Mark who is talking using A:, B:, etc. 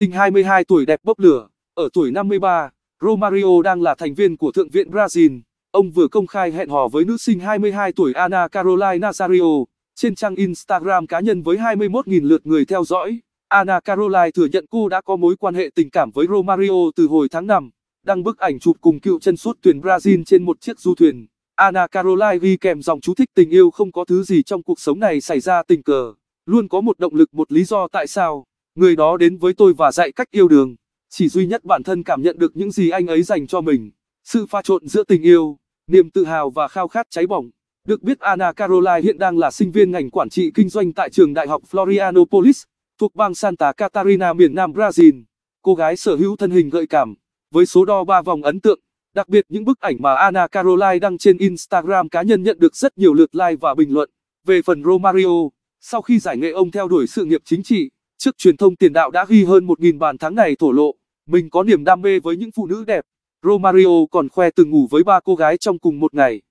A: Tình 22 tuổi đẹp bốc lửa, ở tuổi 53, Romario đang là thành viên của Thượng viện Brazil. Ông vừa công khai hẹn hò với nữ sinh 22 tuổi Ana Caroline Nazario trên trang Instagram cá nhân với 21.000 lượt người theo dõi. Ana Caroline thừa nhận cô đã có mối quan hệ tình cảm với Romario từ hồi tháng 5, đăng bức ảnh chụp cùng cựu chân sút tuyển Brazil trên một chiếc du thuyền. Ana Caroline ghi kèm dòng chú thích tình yêu không có thứ gì trong cuộc sống này xảy ra tình cờ, luôn có một động lực một lý do tại sao. Người đó đến với tôi và dạy cách yêu đương. chỉ duy nhất bản thân cảm nhận được những gì anh ấy dành cho mình, sự pha trộn giữa tình yêu, niềm tự hào và khao khát cháy bỏng. Được biết Anna Caroline hiện đang là sinh viên ngành quản trị kinh doanh tại trường Đại học Florianopolis, thuộc bang Santa Catarina miền Nam Brazil. Cô gái sở hữu thân hình gợi cảm, với số đo ba vòng ấn tượng, đặc biệt những bức ảnh mà Anna Caroline đăng trên Instagram cá nhân nhận được rất nhiều lượt like và bình luận. Về phần Romario, sau khi giải nghệ ông theo đuổi sự nghiệp chính trị, Trước truyền thông tiền đạo đã ghi hơn 1.000 bàn thắng ngày thổ lộ, mình có niềm đam mê với những phụ nữ đẹp. Romario còn khoe từng ngủ với ba cô gái trong cùng một ngày.